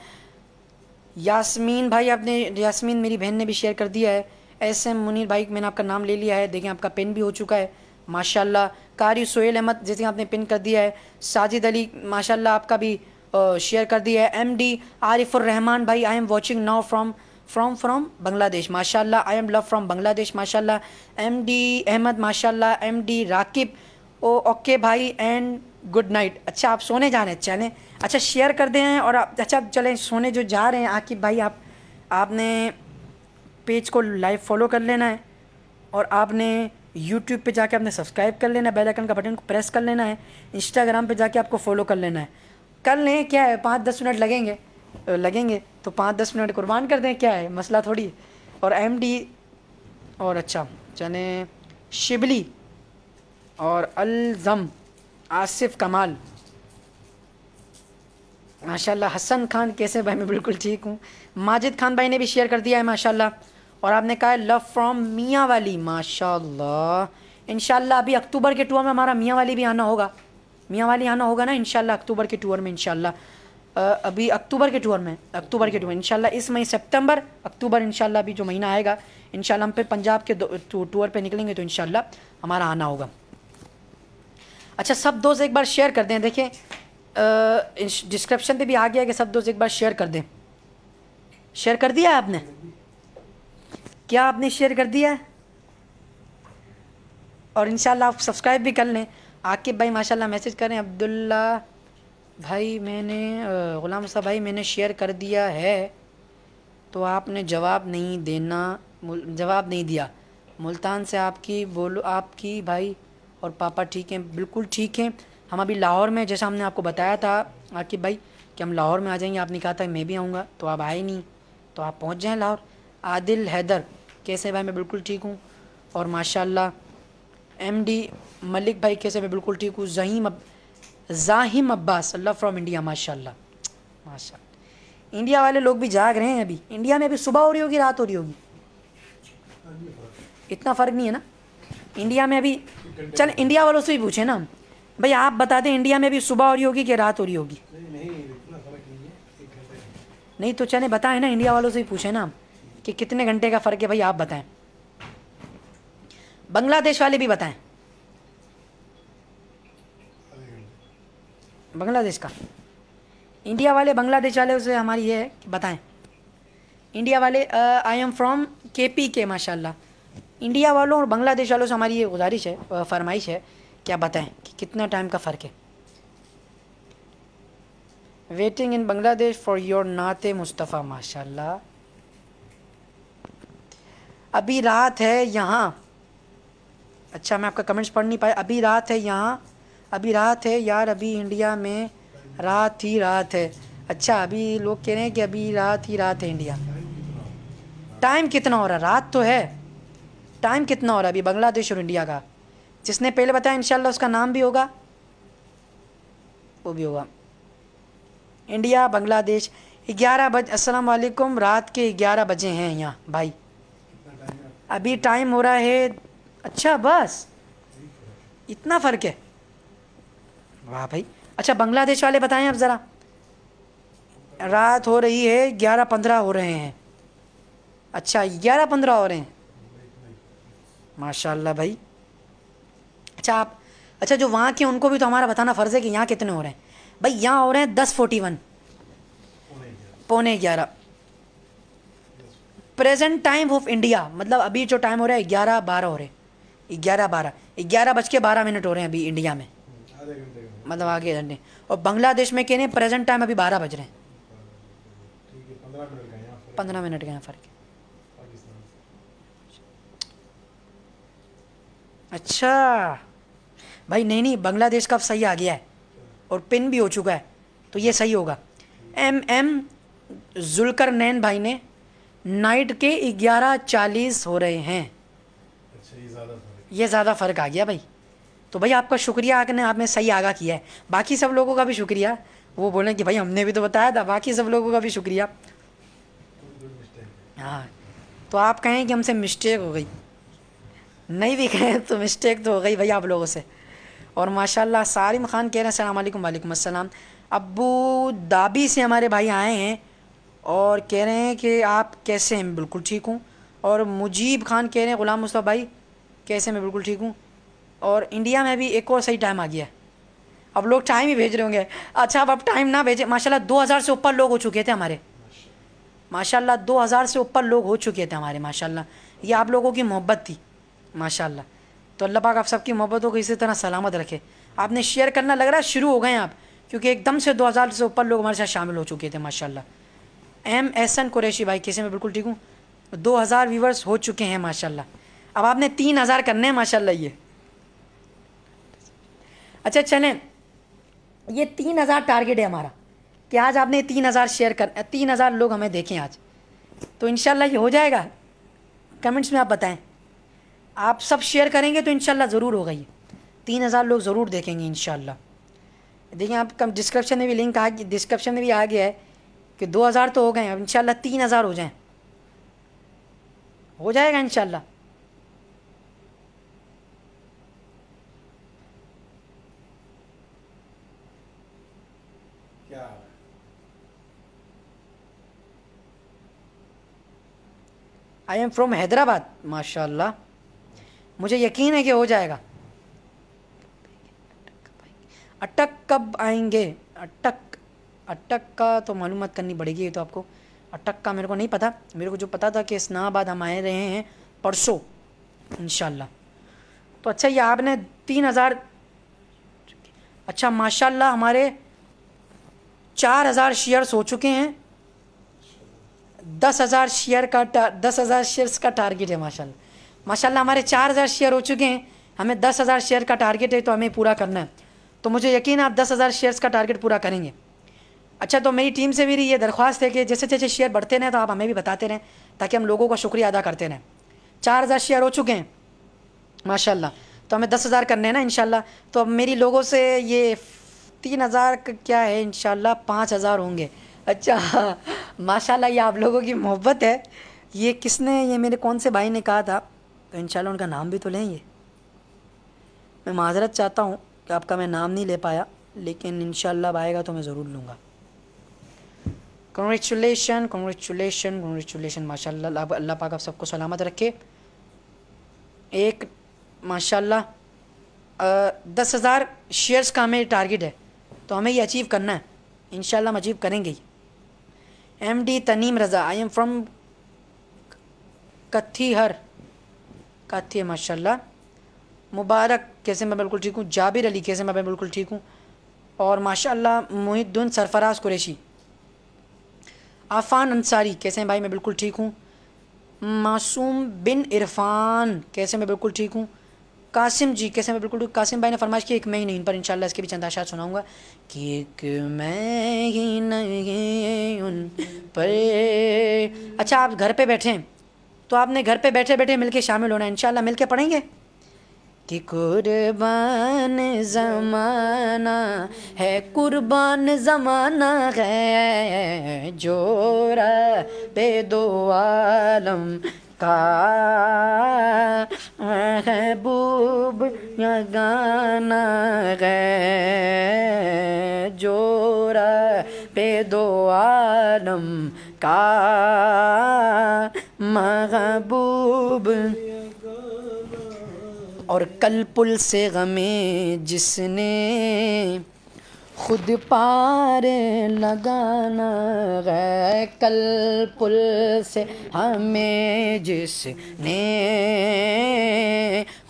यासमीन भाई आपने यासमीन मेरी बहन ने भी शेयर कर दिया है एस एम मुनीर भाई मैंने आपका नाम ले लिया है देखें आपका पिन भी हो चुका है माशाल्लाह कारी सोहेल अहमद जैसे आपने पिन कर दिया है साजिद अली माशाल्लाह आपका भी शेयर कर दिया है एम डी रहमान भाई I am watching now from from from Bangladesh माशाल्लाह I am love from Bangladesh माशाल्लाह एम डी अहमद माशाल्लाह M D Rakib oh okay भाई एंड गुड नाइट अच्छा आप सोने जा रहे हैं चलें अच्छा शेयर कर दें और आप अच्छा चलें सोने जो जा रहे हैं आकिब भाई आप आपने पेज को लाइव फॉलो कर लेना है और आपने यूट्यूब पे जाके आपने सब्सक्राइब कर लेना है बेल आइकन का बटन को प्रेस कर लेना है इंस्टाग्राम पे जाके आपको फॉलो कर लेना है कर लें क्या है पाँच दस मिनट लगेंगे लगेंगे तो पाँच दस मिनट कुर्बान कर दें क्या है मसला थोड़ी और एम और अच्छा चने शिबली और अलज़म आसिफ कमाल माशाला हसन खान कैसे भाई मैं बिल्कुल ठीक हूँ माजिद खान भाई ने भी शेयर कर दिया है माशाला और आपने कहा है लव फ्रॉम मियाँ वाली माशा इनशाला अभी अक्टूबर के टूर में हमारा मियाँ वाली भी आना होगा मियाँ वाली आना होगा ना इनशाला अक्टूबर के टूर में इनशाला अभी अक्टूबर के टूर में अक्टूबर के टूर में इनशाला इस मई सितंबर अक्टूबर इनशाला अभी जो महीना आएगा इनशाला हम फिर पंजाब के टूर पे निकलेंगे तो इनशाला हमारा आना होगा अच्छा सब दोस्त एक बार शेयर कर दें देखें डिस्क्रिप्शन पे भी आ गया कि सब दोस्त एक बार शेयर कर दें शेयर कर दिया आपने क्या आपने शेयर कर दिया और इन आप सब्सक्राइब भी कर लें आके भाई माशाल्लाह मैसेज करें अब्दुल्ला भाई मैंने ग़ुलाम साहब भाई मैंने शेयर कर दिया है तो आपने जवाब नहीं देना जवाब नहीं दिया मुल्तान से आपकी बोलो आपकी भाई और पापा ठीक हैं बिल्कुल ठीक हैं हम अभी लाहौर में जैसा हमने आपको बताया था आकिब भाई कि हम लाहौर में आ जाएंगे आपने कहा था मैं भी आऊँगा तो आप आए नहीं तो आप पहुँच जाएँ लाहौर आदिल हैदर कैसे भाई मैं बिल्कुल ठीक हूँ और माशाल्लाह एमडी मलिक भाई कैसे मैं बिल्कुल ठीक हूँ जहीम अब जाहिम अब्बास अल्लाह फ्रॉम इंडिया माशाल्लाह माशा इंडिया वाले लोग भी जाग रहे हैं अभी इंडिया में अभी सुबह हो रही होगी रात हो रही होगी इतना फ़र्क नहीं है ना इंडिया में अभी चल इंडिया वालों से भी पूछे ना हम भाई आप बता दें इंडिया में भी सुबह हो रही होगी कि रात हो रही होगी नहीं तो चले बताएं ना इंडिया वालों से ही पूछें ना कि कितने घंटे का फ़र्क है भाई आप बताएं बांग्लादेश वाले भी बताएं बांग्लादेश का इंडिया वाले बांग्लादेश वाले से हमारी ये है कि बताएं इंडिया वाले I am from K P K माशाल्लाह इंडिया वालों और बांग्लादेश वालों से हमारी ये गुजारिश है फरमाइश है क्या बताएं कितना टाइम का फ़र्क है waiting in Bangladesh for your नाते मुस्तफ़ा माशाल्लाह अभी रात है यहाँ अच्छा मैं आपका कमेंट्स पढ़ नहीं पाया अभी रात है यहाँ अभी रात है यार अभी इंडिया में रात ही रात है अच्छा अभी लोग कह रहे हैं कि अभी रात ही रात है इंडिया टाइम कितना हो रहा रात तो है टाइम कितना हो रहा है अभी बांग्लादेश और इंडिया का जिसने पहले बताया इन उसका नाम भी होगा वो भी होगा इंडिया बांग्लादेश ग्यारह बज अस्सलाम वालेकुम रात के ग्यारह बजे हैं यहाँ भाई अभी टाइम हो रहा है अच्छा बस इतना फ़र्क है वाह भाई अच्छा बांग्लादेश वाले बताएं आप ज़रा रात हो रही है ग्यारह पंद्रह हो रहे हैं अच्छा ग्यारह पंद्रह हो रहे हैं माशाल्लाह भाई अच्छा आप अच्छा जो वहाँ के उनको भी तो हमारा बताना फ़र्ज़ है कि यहाँ कितने हो रहे हैं भाई यहाँ हो रहे हैं दस फोर्टी वन पौने ग्यारह प्रेजेंट टाइम ऑफ इंडिया मतलब अभी जो टाइम हो रहा है ग्यारह बारह हो रहे ग्यारह बारह ग्यारह बज के बारह मिनट हो रहे हैं अभी इंडिया में मतलब आगे घंटे और बांग्लादेश में कहने प्रेजेंट टाइम अभी बारह बज रहे हैं पंद्रह मिनट का यहाँ फ़र्क अच्छा भाई नहीं नहीं बांग्लादेश का अब सही आ गया है और पिन भी हो चुका है तो ये सही होगा एम एम जुलकर नैन भाई ने नाइट के ग्यारह चालीस हो रहे हैं अच्छा, ये ज़्यादा फ़र्क आ गया भाई तो भाई आपका शुक्रिया आपने आपने सही आगा किया है बाकी सब लोगों का भी शुक्रिया वो बोलें कि भाई हमने भी तो बताया था बाकी सब लोगों का भी शुक्रिया तो हाँ तो आप कहें कि हमसे मिस्टेक हो गई नहीं रहे तो मिस्टेक तो हो गई भैया आप लोगों से और माशाल्लाह सारिम ख़ान कह रहे हैं सलाम वालेकुम वालेकुम अस्सलाम अबू दाबी से हमारे भाई आए हैं और कह रहे हैं कि आप कैसे हैं बिल्कुल ठीक हूँ और मुजीब खान कह रहे हैं ग़ुलाम मुस्तफ़ा भाई कैसे मैं बिल्कुल ठीक हूँ और इंडिया में भी एक और सही टाइम आ गया अब लोग टाइम ही भेज रहे होंगे अच्छा अब अब टाइम ना भेजें माशाल्लाह हज़ार से ऊपर लोग हो चुके थे हमारे माशाल्लाह हज़ार से ऊपर लोग हो चुके थे हमारे माशाल्लाह ये आप लोगों की मोहब्बत थी माशाल्लाह तो अल्लाह पाक आप सबकी मोहब्बतों को इसी तरह सलामत रखे आपने शेयर करना लग रहा है शुरू हो गए आप क्योंकि एकदम से 2000 से ऊपर लोग हमारे साथ शामिल हो चुके थे माशाल्लाह एम एस एन कुरैशी भाई कैसे में बिल्कुल ठीक हूँ दो हज़ार व्यूवर्स हो चुके हैं माशाल्लाह अब आपने तीन हज़ार करने हैं माशाल्लाह ये अच्छा चलें ये तीन हज़ार टारगेट है हमारा कि आज आपने तीन हज़ार शेयर कर तीन हज़ार लोग हमें देखें आज तो इन ये हो जाएगा कमेंट्स में आप बताएं आप सब शेयर करेंगे तो इनशाला ज़रूर होगा ये तीन हज़ार लोग ज़रूर देखेंगे इन देखिए आप कम डिस्क्रिप्शन में भी लिंक आ डिस्क्रिप्शन में भी आ गया है कि दो हज़ार तो हो गए अब इन तीन हज़ार हो जाएं हो जाएगा इन आई एम फ्रॉम हैदराबाद माशाल्लाह मुझे यकीन है कि हो जाएगा अटक कब आएंगे अटक अटक का तो मालूम करनी पड़ेगी ये तो आपको अटक का मेरे को नहीं पता मेरे को जो पता था कि इस्लामाबाद हम आए रहे हैं परसों इन तो अच्छा ये आपने तीन हज़ार अच्छा माशाल्लाह हमारे चार हज़ार शेयर्स हो चुके हैं दस हज़ार शेयर का दस हज़ार शेयर्स का टारगेट है माशाल्लाह माशाल्लाह हमारे चार हज़ार शेयर हो चुके हैं हमें दस हज़ार शेयर का टारगेट है तो हमें पूरा करना है तो मुझे यकीन आप दस हज़ार शेयर्स का टारगेट पूरा करेंगे अच्छा तो मेरी टीम से मेरी ये दरख्वास्त है कि जैसे जैसे शेयर बढ़ते रहें तो आप हमें भी बताते रहें ताकि हम लोगों का शुक्रिया अदा करते रहें चार हज़ार शेयर हो चुके हैं माशाल्लाह तो हमें दस हज़ार करने हैं ना इन तो अब मेरी लोगों से ये तीन हज़ार क्या है इन पाँच हज़ार होंगे अच्छा माशाल्लाह ये आप लोगों की मोहब्बत है ये किसने ये मेरे कौन से भाई ने कहा था तो इन उनका नाम भी तो लेंगे मैं माजरत चाहता हूँ कि आपका मैं नाम नहीं ले पाया लेकिन इन अब आएगा तो मैं ज़रूर लूँगा कॉन्ग्रेचुलेशन कॉन्ग्रेचुलेशन कॉन्ग्रेचुलेशन माशा अल्लाह पाक आप सबको सलामत रखे एक माशाल्लाह दस हज़ार शेयर्स का हमें टारगेट है तो हमें ये अचीव करना है इन हम अचीव करेंगे ही M D Tanim Raza I am from हर काफ़ी है माशाल्लाह मुबारक कैसे मैं बिल्कुल ठीक हूँ जाबिर अली कैसे मैं बिल्कुल ठीक हूँ और माशाल्लाह मोहिद्दीन सरफराज कुरैशी आफान अंसारी कैसे हैं भाई मैं बिल्कुल ठीक हूँ मासूम बिन इरफान कैसे मैं बिल्कुल ठीक हूँ कासिम जी कैसे मैं बिल्कुल ठीक कासिम भाई ने फरमाश की एक मैं ही नहीं पर इनशाला इसके भी चंदाशा सुनाऊँगा सुनाऊंगा कि एक मैं ही नहीं उन पर अच्छा आप घर पे बैठे हैं तो आपने घर पे बैठे बैठे मिलके शामिल होना है इंशाल्लाह मिलके पढ़ेंगे कि कुर्बान ज़माना है कुर्बान ज़माना है जोरा पे दो आलम का महबूब या गाना है जोरा पे दो आलम का महबूब और कल पुल से गमे जिसने खुद पार लगाना कल पुल से हमें जिसने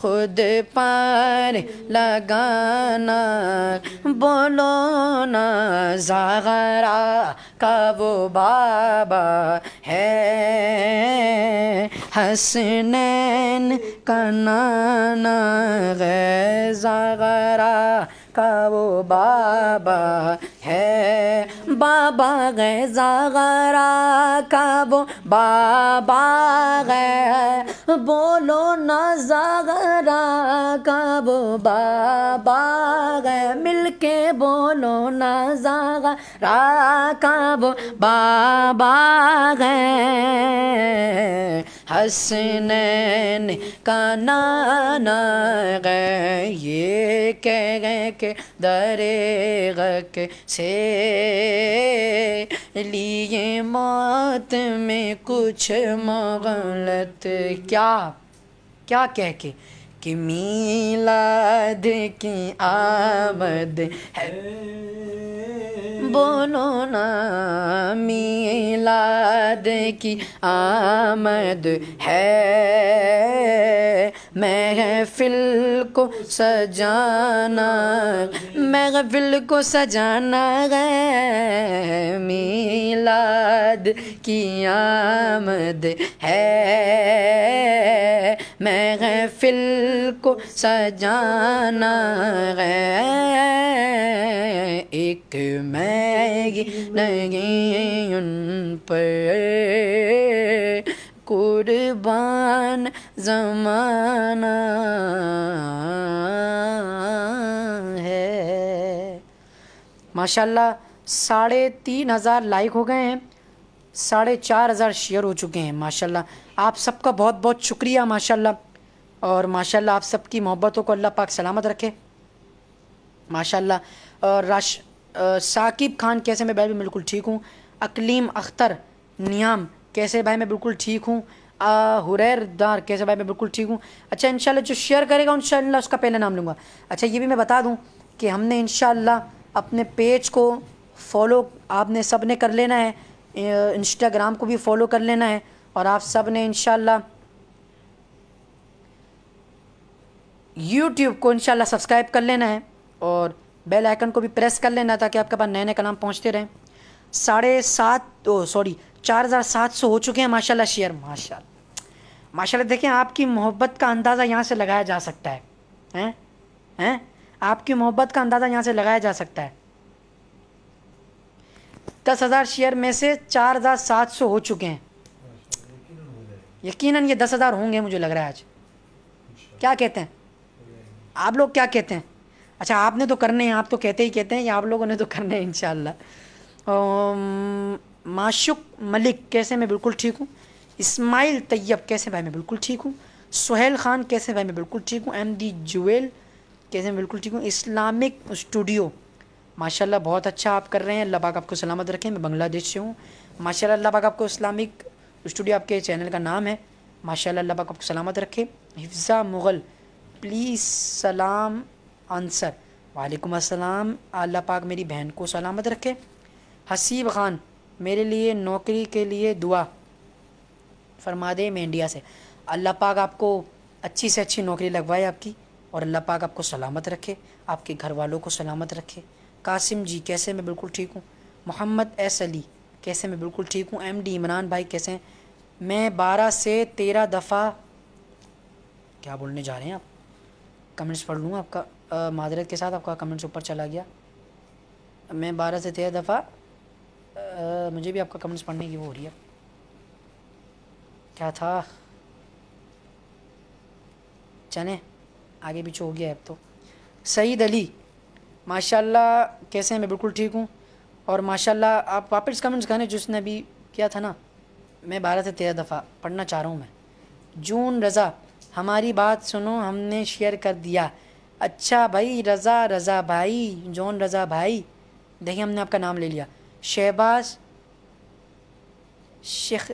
खुद पार लगाना बोलो ना जागरा का वो बाबा है हसनैन का नाना है जागरा का वो बाबा है बाबा गए जागरा का वो बाबा गए बोलो ना जागरा का वो बाबा गै मिलके बोलो ना जागरा का वो बाबा गए हसनैन का नाना गए ये कह गए के दरे गक से लिए मौत में कुछ मगलत क्या क्या कह के कि मीलाद की आमद है बोलो ना मीलाद की आमद है महफिल को सजाना महफिल को सजाना है मीलाद की आमद है महफिल को सजाना है एक मैगी ही नहीं उन पर कुर्बान जमाना है माशाल्लाह साढ़े तीन हज़ार लाइक हो गए हैं साढ़े चार हज़ार शेयर हो चुके हैं माशाल्लाह आप सबका बहुत बहुत शुक्रिया माशाल्लाह और माशाल्लाह आप सबकी मोहब्बतों को अल्लाह पाक सलामत रखे माशाल्लाह और राश साकिब खान कैसे मैं भाई मैं बिल्कुल ठीक हूँ अकलीम अख्तर नियाम कैसे भाई मैं बिल्कुल ठीक हूँ हुरैर दार कैसे भाई मैं बिल्कुल ठीक हूँ अच्छा इन जो शेयर करेगा इन उसका पहले नाम लूँगा अच्छा ये भी मैं बता दूँ कि हमने इन अपने पेज को फॉलो आपने सब ने कर लेना है इंस्टाग्राम को भी फॉलो कर लेना है और आप सब ने इन यूट्यूब को इनशाला सब्सक्राइब कर लेना है और बेल आइकन को भी प्रेस कर लेना ताकि आपके पास नए नए कलाम पहुंचते रहें साढ़े सात सॉरी चार हज़ार सात सौ हो चुके हैं माशाल्लाह शेयर माशाल्लाह माशाल्लाह देखें आपकी मोहब्बत का अंदाज़ा यहाँ से लगाया जा सकता है हैं हैं आपकी मोहब्बत का अंदाज़ा यहाँ से लगाया जा सकता है दस हज़ार शेयर में से चार हज़ार सात सौ हो चुके हैं यकीनन ये दस हज़ार होंगे मुझे लग रहा है आज क्या कहते हैं आप लोग क्या कहते हैं अच्छा आपने तो करने हैं आप तो कहते ही कहते हैं या आप लोगों ने तो करने हैं इन माशुक मलिक कैसे मैं बिल्कुल ठीक हूँ इस्माइल तैयब कैसे भाई मैं बिल्कुल ठीक हूँ सुहेल ख़ान कैसे भाई मैं बिल्कुल ठीक हूँ एम डी जुएल कैसे मैं बिल्कुल ठीक हूँ इस्लामिक स्टूडियो माशाल्लाह बहुत अच्छा आप कर रहे हैं अल्लाह पाक आपको सलामत रखें मैं बांग्लादेश से हूँ माशाल्लाह अल्लाह पाक आपको इस्लामिक स्टूडियो आपके चैनल का नाम है माशाल्लाह अल्लाह पाक आपको सलामत रखे हिफ्ज़ा मुग़ल प्लीज़ सलाम आंसर वालेकुम अस्सलाम अल्लाह पाक मेरी बहन को सलामत रखे हसीब ख़ान मेरे लिए नौकरी के लिए दुआ फरमा दे मैं इंडिया से अल्लाह पाक आपको अच्छी से अच्छी नौकरी लगवाए आपकी और अल्लाह पाक आपको सलामत रखे आपके घर वालों को सलामत रखे कासिम जी कैसे मैं बिल्कुल ठीक हूँ मोहम्मद एस अली कैसे मैं बिल्कुल ठीक हूँ एम डी इमरान भाई कैसे हैं मैं बारह से तेरह दफ़ा क्या बोलने जा रहे हैं आप कमेंट्स पढ़ लूँ आपका माजरत के साथ आपका कमेंट्स ऊपर चला गया मैं बारह से तेरह दफ़ा मुझे भी आपका कमेंट्स पढ़ने की वो हो रही है क्या था चने आगे पीछे हो गया अब तो सईद अली माशाल्लाह कैसे हैं मैं बिल्कुल ठीक हूँ और माशाल्लाह आप वापस कमेंट्स करें जिसने अभी किया था ना मैं बारह से तेरह दफ़ा पढ़ना चाह रहा हूँ मैं जून रज़ा हमारी बात सुनो हमने शेयर कर दिया अच्छा भाई रज़ा रज़ा भाई जोन रज़ा भाई देखिए हमने आपका नाम ले लिया शहबाज शेख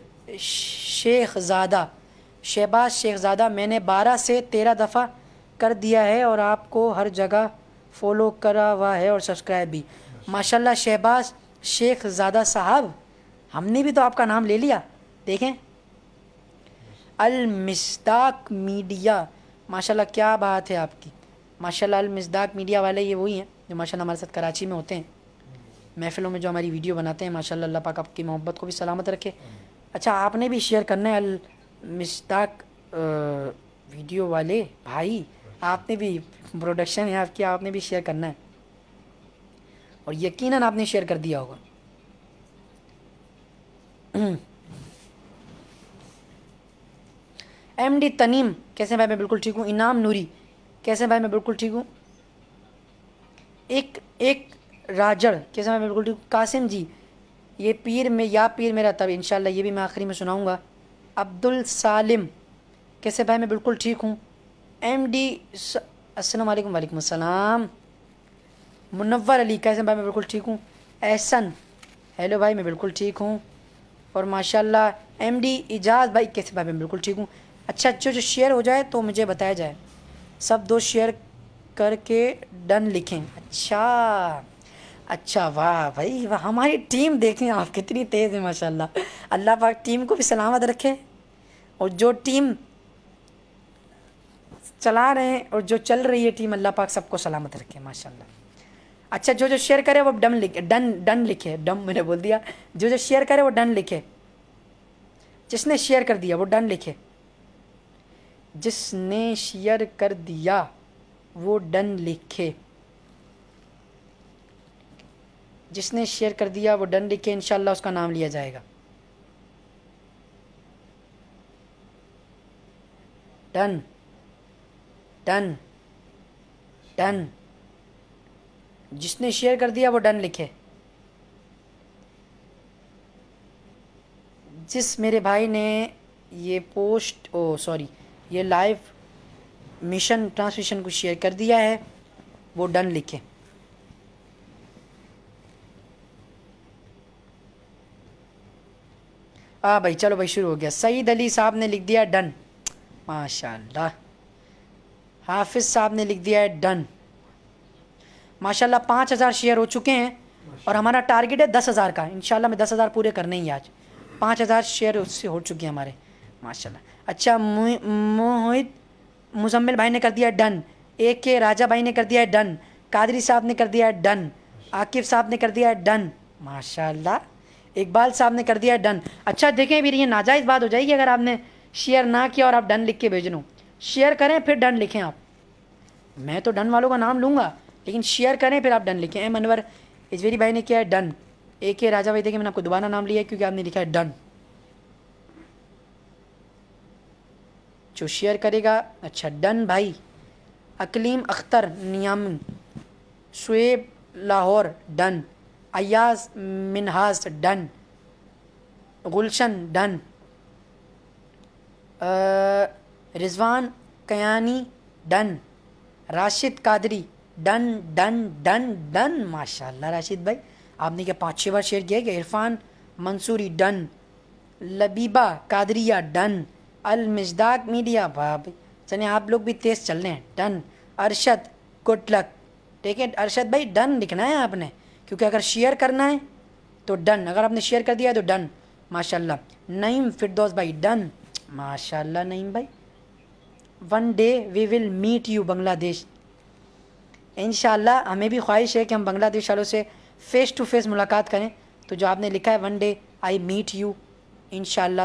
शेखज़ादा शहबाज शेखज़ादा मैंने बारह से तेरह दफ़ा कर दिया है और आपको हर जगह फॉलो करा हुआ है और सब्सक्राइब भी माशाल्लाह शहबाज शेख ज़ादा साहब हमने भी तो आपका नाम ले लिया देखें अलमसदाक मीडिया माशाल्लाह क्या बात है आपकी माशाल्लाह अलमसदाक मीडिया वाले ये वही हैं जो माशाल्लाह हमारे साथ कराची में होते हैं महफ़िलों में जो हमारी वीडियो बनाते हैं माशाल्लाह अल्लाह पाक आपकी मोहब्बत को भी सलामत रखे अच्छा आपने भी शेयर करना है अलमसदाक वीडियो वाले भाई आपने भी प्रोडक्शन है आपकी आपने भी शेयर करना है और यकीनन आपने शेयर कर दिया होगा एम डी तनीम कैसे भाई मैं बिल्कुल ठीक हूँ इनाम नूरी कैसे भाई मैं बिल्कुल ठीक हूँ एक एक राजड़ कैसे भाई बिल्कुल ठीक हूँ कासिम जी ये पीर में या पीर मेरा तब इन ये भी मैं आखिरी में सुनाऊँगा अब्दुल सालिम कैसे भाई मैं बिल्कुल ठीक हूँ एम डी अस्सलाम वालेकुम वालेकुम अस्सलाम मुनवर अली कैसे भाई मैं बिल्कुल ठीक हूँ एहसन हेलो भाई मैं बिल्कुल ठीक हूँ और माशाल्लाह एमडी इजाज़ भाई कैसे भाई मैं बिल्कुल ठीक हूँ अच्छा अच्छा जो शेयर हो जाए तो मुझे बताया जाए सब दो शेयर करके डन लिखें अच्छा अच्छा वाह भाई वाह हमारी टीम देखें आप कितनी तेज़ है माशाल्लाह अल्लाह पाक टीम को भी सलामत रखे और जो टीम चला रहे हैं और जो चल रही है टीम अल्लाह पाक सबको सलामत रखे माशाल्लाह अच्छा जो जो शेयर करे वो डम लिखे डन डन लिखे डम मैंने बोल दिया जो जो शेयर करे वो डन लिखे जिसने शेयर कर दिया वो डन लिखे जिसने शेयर कर दिया वो डन लिखे जिसने शेयर कर दिया वो डन लिखे इनशाला उसका नाम लिया जाएगा डन डन डन जिसने शेयर कर दिया वो डन लिखे जिस मेरे भाई ने ये पोस्ट ओ सॉरी ये लाइव मिशन ट्रांसमिशन को शेयर कर दिया है वो डन लिखे हाँ भाई चलो भाई शुरू हो गया सईद अली साहब ने लिख दिया डन माशाल्लाह हाफिज़ साहब ने लिख दिया है डन माशाल्लाह पाँच हज़ार शेयर हो चुके हैं और हमारा टारगेट है दस हज़ार का इन मैं दस हज़ार पूरे करने ही आज पाँच हज़ार शेयर उससे हो चुके हैं हमारे माशाल्लाह अच्छा मोहित मुजम्मिल भाई ने कर दिया डन ए के राजा भाई ने कर दिया डन कादरी साहब ने कर दिया डन आकिब साहब ने कर दिया डन माशा इकबाल साहब ने कर दिया डन अच्छा देखें फिर ये नाजायज़ बात हो जाएगी अगर आपने शेयर ना किया और आप डन लिख के भेज लूँ शेयर करें फिर डन लिखें आप मैं तो डन वालों का नाम लूँगा लेकिन शेयर करें फिर आप डन लिखें एम अनवर इजवेरी भाई ने किया है डन ए के राजा भाई देखिए मैंने आपको दोबारा नाम लिया है क्योंकि आपने लिखा है डन जो शेयर करेगा अच्छा डन भाई अकलीम अख्तर नियाम Shoaib Lahore done Ayaz Minhas done Gulshan done Rizwan Kayani done Rashid Qadri done done done done माशाल्लाह राशिद भाई आपने क्या पाँच छः बार शेयर किया कि इरफान मंसूरी डन लबीबा कादरिया डन अल मिजदाक मीडिया भाभी चले आप लोग भी तेज़ चल रहे हैं डन अरशद कुटलक ठीक है अरशद भाई डन लिखना है आपने क्योंकि अगर शेयर करना है तो डन अगर आपने शेयर कर दिया है तो डन माशाल्लाह नईम फिरदौस भाई डन माशाल्लाह नईम भाई one day we will meet you Bangladesh इन हमें भी ख्वाहिश है कि हम बांग्लादेश वालों से फ़ेस टू फेस मुलाकात करें तो जो आपने लिखा है one day I meet you in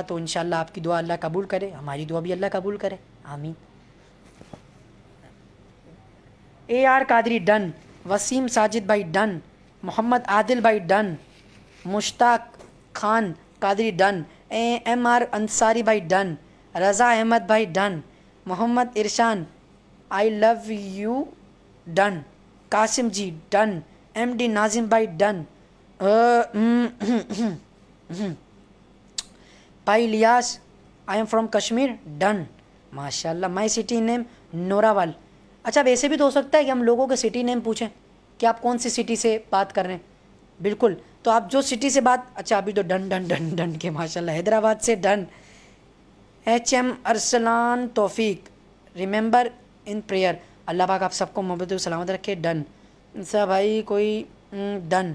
तो इन आपकी दुआ अल्लाह कबूल करे हमारी दुआ भी अल्लाह कबूल करे आमीन A R Qadri done Waseem Sajid भाई डन मोहम्मद आदिल भाई done Mushtaq Khan Qadri done M R Ansari भाई डन रज़ा अहमद भाई done Mohammad Irshan I love you done Qasim ji done M D Nazim भाई डन भाई Ilyas I am from Kashmir done माशा माई सिटी नेम नोरावाल अच्छा वैसे भी तो हो सकता है कि हम लोगों के सिटी नेम पूछें कि आप कौन सी सिटी से बात कर रहे हैं बिल्कुल तो आप जो सिटी से बात अच्छा अभी तो डन डन डन डन के माशाल्लाह हैदराबाद से done H M Arsalan Taufeeq remember in prayer Allah पाक आप सबको मोहब्बत सलामत रखे डन सा भाई कोई डन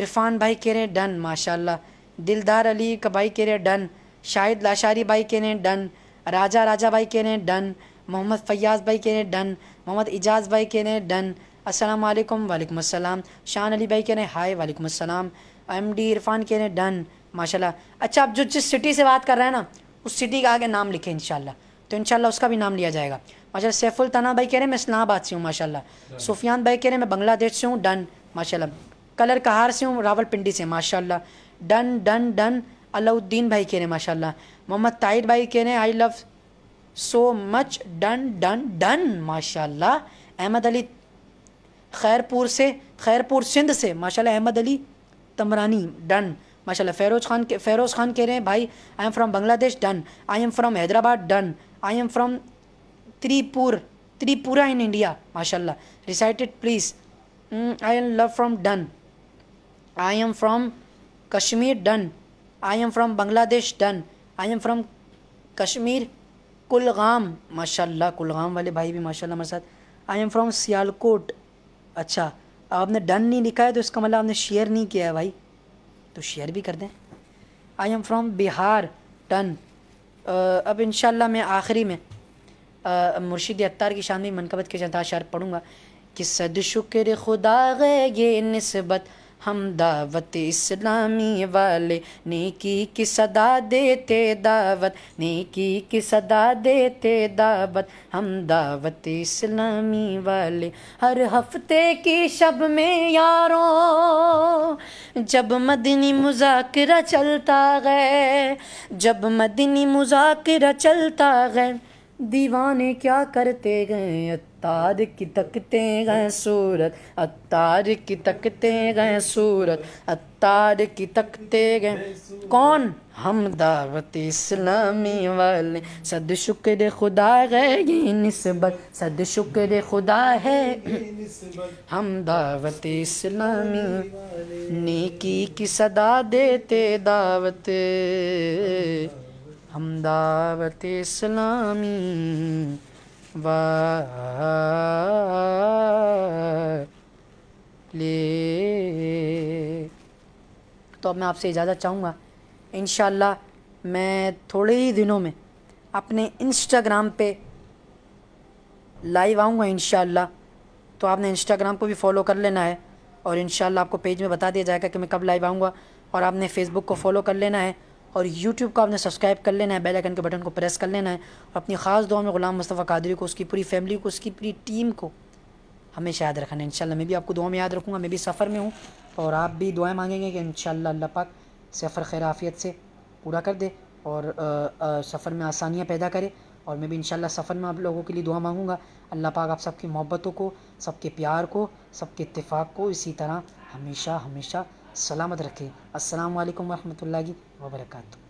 इरफान भाई कह रहे हैं डन माशाल्लाह दिलदार अली का भाई कह रहे हैं डन शाहिद लाशारी भाई कह रहे हैं डन राजा राजा भाई कह रहे हैं डन मोहम्मद फ़याज़ भाई कह रहे हैं डन मोहम्मद इजाज़ भाई कह रहे हैं डन असलकम वालेकुम असलम शान अली भाई कह रहे हैं हाय वालेकुम असलम एम डी इरफान कह रहे हैं डन माशाल्लाह अच्छा आप जो जिस सिटी से बात कर रहे हैं ना उस सिटी का आगे नाम लिखे इनशाला तो इनशाला उसका भी नाम लिया जाएगा माशा सैफुल तना भाई कह रहे हैं मैं इस्लाबाद से हूँ माशा सुफियान भाई कह रहे हैं मैं बांग्लादेश से हूँ डन माशा कलर कहार से हूँ रावलपिंडी से माशाला डन डन डन अलाउद्दीन भाई कह रहे हैं माशा मोहम्मद ताहिर भाई कह रहे हैं I love so much done done done माशा अहमद अली खैरपुर से खैरपुर सिंध से माशा अहमद अली तमरानी डन माशाल्लाह फ़ेरोज खान के फ़ेरोज़ खान कह रहे हैं भाई I am from Bangladesh done I am from Hyderabad done I am from Tripur Tripura in India माशाल्लाह recited please I am love from done I am from Kashmir done I am from Bangladesh done I am from Kashmir Kulgam माशाल्लाह कुलगाम वाले भाई भी माशाल्लाह हमारे साथ आई am from Sialkot अच्छा आपने डन नहीं लिखा है तो इसका मतलब आपने शेयर नहीं किया है भाई तो शेयर भी कर दें I am from Bihar done अब इन मैं आखिरी में uh, मुर्शिद अत्तार की शान मनकबत के जनता शार पढ़ूँगा कि सद शुक्र खुदा गए ये नस्बत हम दावत इस्लामी वाले नेकी की सदा देते दावत नेकी की सदा देते दावत हम दावत इस्लामी वाले हर हफ्ते की शब में यारों जब मदनी मुजाकरा चलता गए जब मदनी मुजाकरा चलता गए दीवाने क्या करते गए अतार की तकते गए सूरत अतार की तकते गए सूरत अतार की तकते गए कौन हम दावत इस्लामी वाले सद शुक्र खुदा गए नस्बत सद शुक्र खुदा है हम दावत इस्लामी नेकी की सदा देते दावत हम दावत इस्लामी तो अब मैं आपसे इजाज़त चाहूँगा इन मैं थोड़े ही दिनों में अपने इंस्टाग्राम पे लाइव आऊँगा इन तो आपने इंस्टाग्राम को भी फॉलो कर लेना है और इन आपको पेज में बता दिया जाएगा कि मैं कब लाइव आऊँगा और आपने फेसबुक को फॉलो कर लेना है और यूट्यूब को आपने सब्सक्राइब कर लेना है बेल आइकन के बटन को प्रेस कर लेना है और अपनी ख़ास दुआ में ग़ुलाम मुस्तफ़ा कादरी को उसकी पूरी फैमिली को उसकी पूरी टीम को हमेशा याद रखना है इंशाल्लाह मैं भी आपको दुआ में याद रखूँगा मैं भी सफ़र में हूँ और आप भी दुआएँ मांगेंगे कि इंशाल्लाह अल्लाह पाक सफ़र खैराफियत से पूरा कर दे और सफ़र में आसानियाँ पैदा करे और मैं भी इंशाल्लाह सफ़र में आप लोगों के लिए दुआ मांगूँगा अल्लाह पाक आप सबकी मोहब्बतों को सबके प्यार को सबके इत्तेफाक को इसी तरह हमेशा हमेशा सलामत रखें अल्लाम वरहमल वर्क